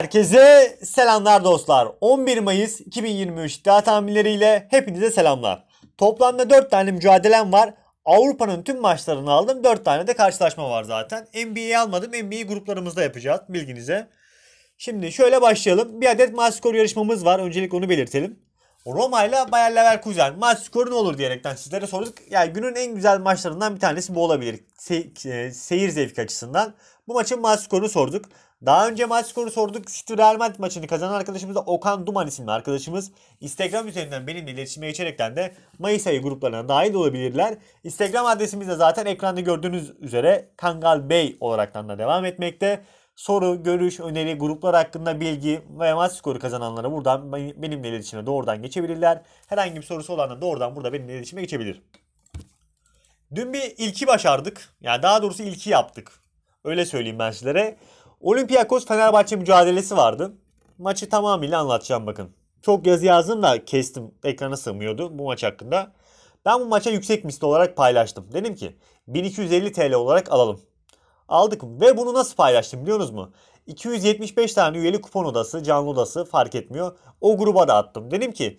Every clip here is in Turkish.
Herkese selamlar dostlar. 11 Mayıs 2023 iddia tahminleriyle hepinize selamlar. Toplamda 4 tane mücadelem var. Avrupa'nın tüm maçlarını aldım. 4 tane de karşılaşma var zaten. NBA'yi almadım. NBA gruplarımızda yapacağız bilginize. Şimdi şöyle başlayalım. Bir adet maç skoru yarışmamız var. Öncelik onu belirtelim. Roma ile Bayer Leverkusen maç skoru ne olur diyerekten sizlere sorduk. Yani günün en güzel maçlarından bir tanesi bu olabilir. Se- e, seyir zevki açısından. Bu maçın maç skorunu sorduk. Daha önce maç skoru sorduk. Şu Real Madrid maçını kazanan arkadaşımız da Okan Duman isimli arkadaşımız. Instagram üzerinden benimle iletişime geçerekten de Mayıs ayı gruplarına dahil olabilirler. Instagram adresimiz de zaten ekranda gördüğünüz üzere Kangal Bey olaraktan da devam etmekte. Soru, görüş, öneri, gruplar hakkında bilgi ve maç skoru kazananlara buradan benimle iletişime doğrudan geçebilirler. Herhangi bir sorusu olan da doğrudan burada benimle iletişime geçebilir. Dün bir ilki başardık. Yani daha doğrusu ilki yaptık. Öyle söyleyeyim ben sizlere. Olympiakos Fenerbahçe mücadelesi vardı. Maçı tamamıyla anlatacağım bakın. Çok yazı yazdım da kestim. Ekrana sığmıyordu bu maç hakkında. Ben bu maça yüksek misli olarak paylaştım. Dedim ki 1250 TL olarak alalım. Aldık ve bunu nasıl paylaştım biliyor musunuz mu? 275 tane üyeli kupon odası, canlı odası fark etmiyor. O gruba da attım. Dedim ki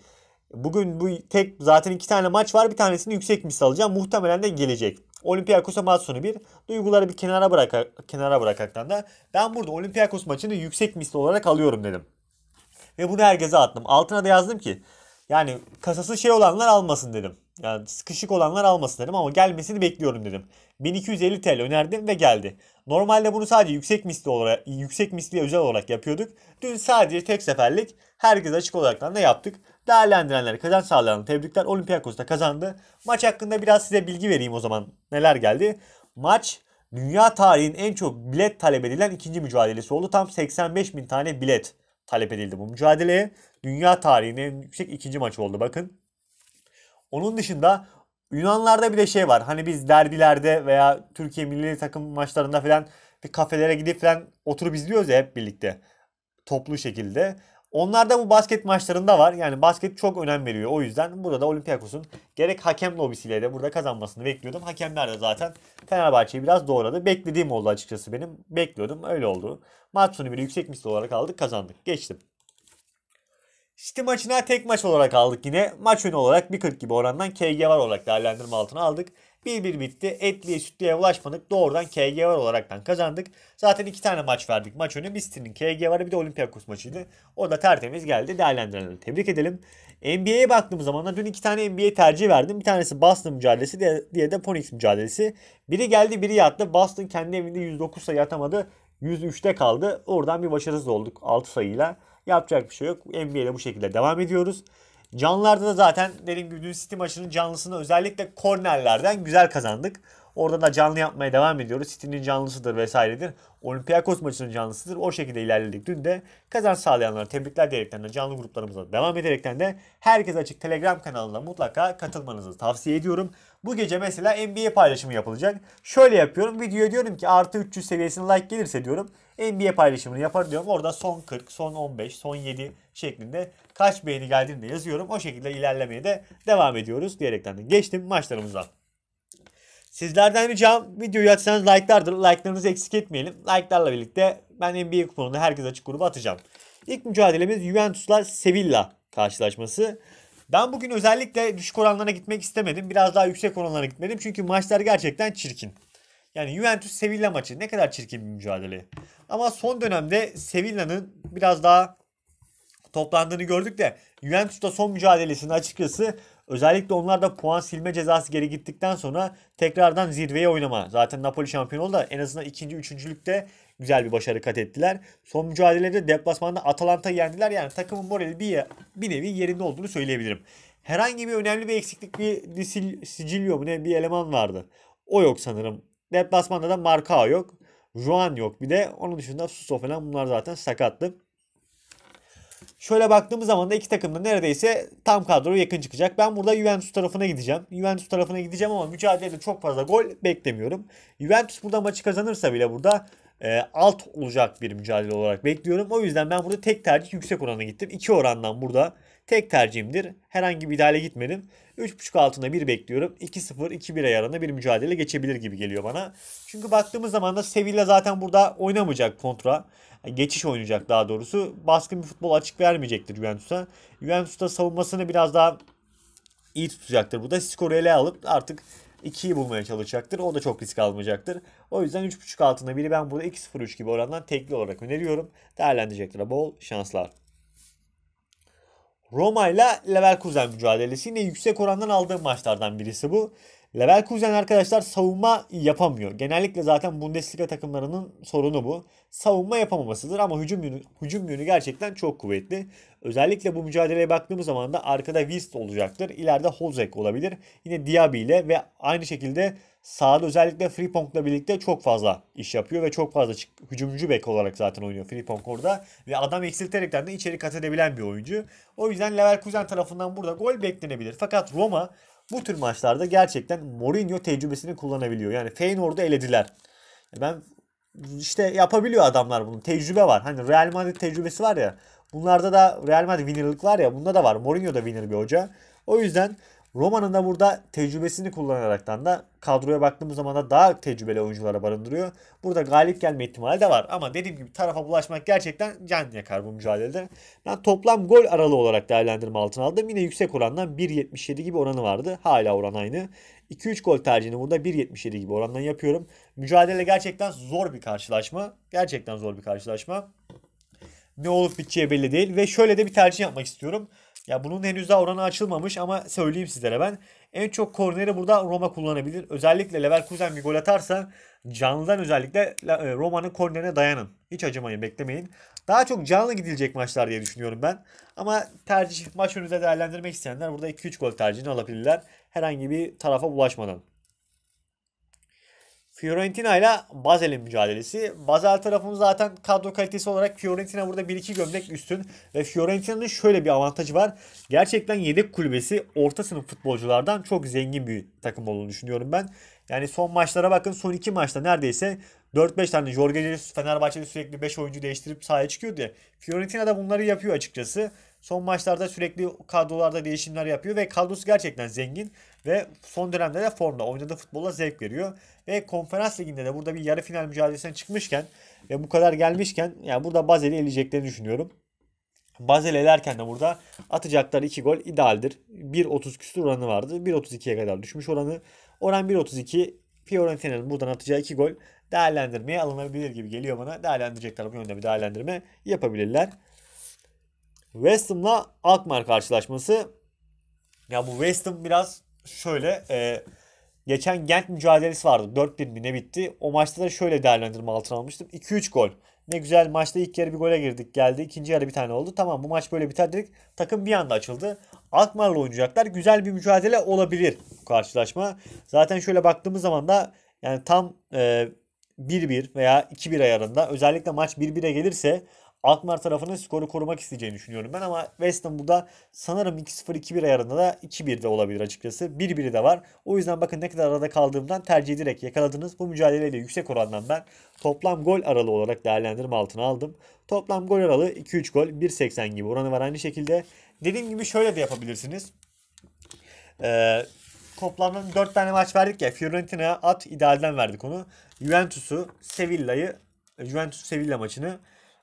bugün bu tek zaten iki tane maç var bir tanesini yüksek misli alacağım. Muhtemelen de gelecek. Olympiakos'a maç sonu bir. Duyguları bir kenara bırak kenara bırakaktan da ben burada Olympiakos maçını yüksek misli olarak alıyorum dedim. Ve bunu herkese attım. Altına da yazdım ki yani kasası şey olanlar almasın dedim. Yani sıkışık olanlar almasın dedim ama gelmesini bekliyorum dedim. 1250 TL önerdim ve geldi. Normalde bunu sadece yüksek misli olarak yüksek misli özel olarak yapıyorduk. Dün sadece tek seferlik herkese açık olarak da yaptık. Değerlendirenlere kazanç sağlayan tebrikler. Olympiakos da kazandı. Maç hakkında biraz size bilgi vereyim o zaman. Neler geldi? Maç dünya tarihinin en çok bilet talep edilen ikinci mücadelesi oldu. Tam 85 bin tane bilet talep edildi bu mücadeleye. Dünya tarihinin en yüksek ikinci maçı oldu bakın. Onun dışında Yunanlarda bir de şey var. Hani biz derbilerde veya Türkiye milli takım maçlarında falan bir kafelere gidip falan oturup izliyoruz ya hep birlikte. Toplu şekilde. Onlar da bu basket maçlarında var. Yani basket çok önem veriyor. O yüzden burada da Olympiakos'un gerek hakem lobisiyle de burada kazanmasını bekliyordum. Hakemler de zaten Fenerbahçe'yi biraz doğradı. Beklediğim oldu açıkçası benim. Bekliyordum. Öyle oldu. Maç sonu bile yüksek misli olarak aldık. Kazandık. Geçtim. City maçına tek maç olarak aldık yine. Maç önü olarak 1.40 gibi orandan KG var olarak değerlendirme altına aldık. Bir bir bitti. Etliye sütliye ulaşmadık. Doğrudan KG var olaraktan kazandık. Zaten iki tane maç verdik. Maç önü Bisti'nin KG varı bir de Olympiakos maçıydı. O da tertemiz geldi. Değerlendirenleri tebrik edelim. NBA'ye baktığım zaman da dün iki tane NBA tercih verdim. Bir tanesi Boston mücadelesi diye de Phoenix mücadelesi. Biri geldi biri yattı. Boston kendi evinde 109 sayı atamadı. 103'te kaldı. Oradan bir başarısız olduk 6 sayıyla. Yapacak bir şey yok. NBA'de bu şekilde devam ediyoruz. Canlarda da zaten dediğim gibi dün City maçının canlısını özellikle kornerlerden güzel kazandık. Oradan da canlı yapmaya devam ediyoruz. City'nin canlısıdır vesairedir. Olympiakos maçının canlısıdır. O şekilde ilerledik. Dün de kazanç sağlayanlara tebrikler diyerekten de canlı gruplarımıza devam ederekten de herkes açık Telegram kanalına mutlaka katılmanızı tavsiye ediyorum. Bu gece mesela NBA paylaşımı yapılacak. Şöyle yapıyorum. Videoya diyorum ki artı 300 seviyesine like gelirse diyorum. NBA paylaşımını yapar diyorum. Orada son 40, son 15, son 7 şeklinde kaç beğeni geldiğini de yazıyorum. O şekilde ilerlemeye de devam ediyoruz diyerekten de geçtim maçlarımıza. Sizlerden ricam videoyu açsanız like'lardır. Like'larınızı eksik etmeyelim. Like'larla birlikte ben NBA kuponunda herkes açık grubu atacağım. İlk mücadelemiz Juventus'la Sevilla karşılaşması. Ben bugün özellikle düşük oranlara gitmek istemedim. Biraz daha yüksek oranlara gitmedim. Çünkü maçlar gerçekten çirkin. Yani Juventus Sevilla maçı ne kadar çirkin bir mücadele. Ama son dönemde Sevilla'nın biraz daha toplandığını gördük de Juventus'ta son mücadelesini açıkçası özellikle onlar da puan silme cezası geri gittikten sonra tekrardan zirveye oynama. Zaten Napoli şampiyon oldu da en azından ikinci üçüncülükte güzel bir başarı kat ettiler. Son mücadelede deplasmanda Atalanta'yı yendiler. Yani takımın morali bir, bir nevi yerinde olduğunu söyleyebilirim. Herhangi bir önemli bir eksiklik bir sil, Sicilio mu ne bir eleman vardı. O yok sanırım. Deplasmanda da Marka yok. Juan yok bir de. Onun dışında Suso falan bunlar zaten sakattı. Şöyle baktığımız zaman da iki takım da neredeyse tam kadro yakın çıkacak. Ben burada Juventus tarafına gideceğim. Juventus tarafına gideceğim ama mücadelede çok fazla gol beklemiyorum. Juventus burada maçı kazanırsa bile burada e, alt olacak bir mücadele olarak bekliyorum. O yüzden ben burada tek tercih yüksek orana gittim. 2 orandan burada tek tercihimdir. Herhangi bir idare gitmedim. 3.5 altına 1 bekliyorum. 2-0, 2-1 ayarında bir mücadele geçebilir gibi geliyor bana. Çünkü baktığımız zaman da Sevilla zaten burada oynamayacak kontra. geçiş oynayacak daha doğrusu. Baskın bir futbol açık vermeyecektir Juventus'a. Juventus da savunmasını biraz daha iyi tutacaktır. Burada skoru ele alıp artık 2'yi bulmaya çalışacaktır. O da çok risk almayacaktır. O yüzden 3.5 altında biri ben burada 2.03 gibi orandan tekli olarak öneriyorum. Değerlendireceklere bol şanslar. Roma ile Leverkusen mücadelesi yine yüksek orandan aldığım maçlardan birisi bu. Leverkusen arkadaşlar savunma yapamıyor. Genellikle zaten Bundesliga takımlarının sorunu bu. Savunma yapamamasıdır ama hücum yönü, hücum yönü gerçekten çok kuvvetli. Özellikle bu mücadeleye baktığımız zaman da arkada Wirst olacaktır. İleride Holzek olabilir. Yine Diaby ile ve aynı şekilde sağda özellikle ile birlikte çok fazla iş yapıyor ve çok fazla hücumcu bek olarak zaten oynuyor Frimpong orada. Ve adam eksilterekten de içeri kat edebilen bir oyuncu. O yüzden Leverkusen tarafından burada gol beklenebilir. Fakat Roma bu tür maçlarda gerçekten Mourinho tecrübesini kullanabiliyor. Yani Feyenoord'u elediler. E ben işte yapabiliyor adamlar bunu. Tecrübe var. Hani Real Madrid tecrübesi var ya. Bunlarda da Real Madrid winnerlık var ya. Bunda da var. Mourinho da winner bir hoca. O yüzden Roma'nın da burada tecrübesini kullanaraktan da kadroya baktığımız zaman da daha tecrübeli oyunculara barındırıyor. Burada galip gelme ihtimali de var ama dediğim gibi tarafa bulaşmak gerçekten can yakar bu mücadelede. Ben toplam gol aralığı olarak değerlendirme altına aldım. Yine yüksek orandan 1.77 gibi oranı vardı. Hala oran aynı. 2-3 gol tercihini burada 1.77 gibi orandan yapıyorum. Mücadele gerçekten zor bir karşılaşma. Gerçekten zor bir karşılaşma. Ne olup biteceği belli değil ve şöyle de bir tercih yapmak istiyorum. Ya bunun henüz daha oranı açılmamış ama söyleyeyim sizlere ben. En çok korneri burada Roma kullanabilir. Özellikle Leverkusen bir gol atarsa canlıdan özellikle e, Roma'nın kornerine dayanın. Hiç acımayın beklemeyin. Daha çok canlı gidilecek maçlar diye düşünüyorum ben. Ama tercih maç önünde değerlendirmek isteyenler burada 2-3 gol tercihini alabilirler. Herhangi bir tarafa bulaşmadan. Fiorentina ile Basel'in mücadelesi. Basel tarafımız zaten kadro kalitesi olarak Fiorentina burada 1-2 gömlek üstün. Ve Fiorentina'nın şöyle bir avantajı var. Gerçekten yedek kulübesi orta sınıf futbolculardan çok zengin bir takım olduğunu düşünüyorum ben. Yani son maçlara bakın son 2 maçta neredeyse 4-5 tane Jorge Jesus Fenerbahçe'de sürekli 5 oyuncu değiştirip sahaya çıkıyor diye. Fiorentina da bunları yapıyor açıkçası. Son maçlarda sürekli kadrolarda değişimler yapıyor ve kadrosu gerçekten zengin. Ve son dönemde de formda. Oynadığı futbola zevk veriyor. Ve konferans liginde de burada bir yarı final mücadelesine çıkmışken ve bu kadar gelmişken yani burada Bazel'i eleyeceklerini düşünüyorum. Bazel elerken de burada atacakları 2 gol idealdir. 1.30 küsur oranı vardı. 1.32'ye kadar düşmüş oranı. Oran 1.32 Fiorentina'nın buradan atacağı 2 gol değerlendirmeye alınabilir gibi geliyor bana. Değerlendirecekler bu yönde bir değerlendirme yapabilirler. West Ham'la Alkmaar karşılaşması. Ya bu West Ham biraz şöyle e, geçen Gent mücadelesi vardı. 4-1 mi ne bitti? O maçta da şöyle değerlendirme altına almıştım. 2-3 gol. Ne güzel maçta ilk yarı bir gole girdik geldi. ikinci yarı bir tane oldu. Tamam bu maç böyle biter dedik. Takım bir anda açıldı. Alkmaar'la oynayacaklar. Güzel bir mücadele olabilir bu karşılaşma. Zaten şöyle baktığımız zaman da yani tam e, 1-1 veya 2-1 ayarında özellikle maç 1-1'e gelirse Alkmaar tarafının skoru korumak isteyeceğini düşünüyorum ben ama West Ham burada sanırım 2-0-2-1 ayarında da 2-1 de olabilir açıkçası. 1-1 de var. O yüzden bakın ne kadar arada kaldığımdan tercih ederek yakaladınız. Bu mücadeleyle yüksek orandan ben toplam gol aralığı olarak değerlendirme altına aldım. Toplam gol aralığı 2-3 gol 1.80 gibi oranı var aynı şekilde. Dediğim gibi şöyle de yapabilirsiniz. Ee, toplamdan 4 tane maç verdik ya. Fiorentina'ya at idealden verdik onu. Juventus'u, Sevilla'yı, Juventus Sevilla maçını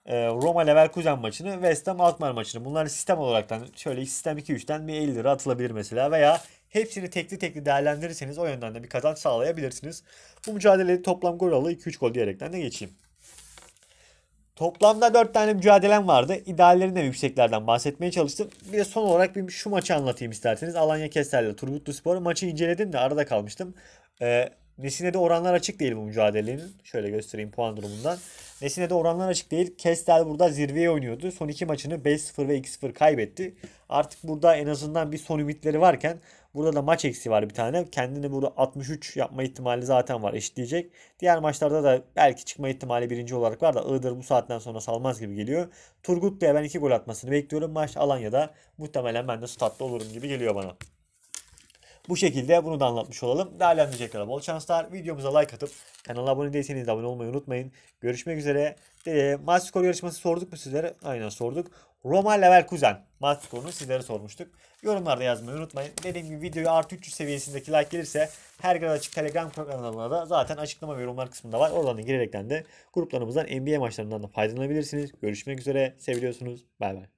e, Roma Leverkusen maçını, West Ham Alkmaar maçını. Bunlar sistem olaraktan şöyle sistem 2-3'ten bir 50 lira atılabilir mesela veya hepsini tekli tekli değerlendirirseniz o yönden de bir kazanç sağlayabilirsiniz. Bu mücadeleyi toplam gol alı 2-3 gol diyerekten de geçeyim. Toplamda 4 tane mücadelem vardı. İdeallerinde yükseklerden bahsetmeye çalıştım. Bir de son olarak bir şu maçı anlatayım isterseniz. Alanya Kester'le Turgutlu Spor maçı inceledim de arada kalmıştım. Ee, Nesine de oranlar açık değil bu mücadelenin. Şöyle göstereyim puan durumundan. Nesine de oranlar açık değil. Kestel burada zirveye oynuyordu. Son iki maçını 5-0 ve 2-0 kaybetti. Artık burada en azından bir son ümitleri varken burada da maç eksi var bir tane. Kendini burada 63 yapma ihtimali zaten var eşitleyecek. Diğer maçlarda da belki çıkma ihtimali birinci olarak var da Iğdır bu saatten sonra salmaz gibi geliyor. Turgutlu'ya ben iki gol atmasını bekliyorum. Maç Alanya'da muhtemelen ben de statlı olurum gibi geliyor bana. Bu şekilde bunu da anlatmış olalım. Değerlendireceklere bol şanslar. Videomuza like atıp kanala abone değilseniz de abone olmayı unutmayın. Görüşmek üzere. E, maç skor yarışması sorduk mu sizlere? Aynen sorduk. Roma kuzen. maç skorunu sizlere sormuştuk. Yorumlarda yazmayı unutmayın. Dediğim gibi videoyu artı 300 seviyesindeki like gelirse her gün açık telegram kanalına da zaten açıklama ve yorumlar kısmında var. Oradan da girerekten de gruplarımızdan NBA maçlarından da faydalanabilirsiniz. Görüşmek üzere. Seviliyorsunuz. Bay bay.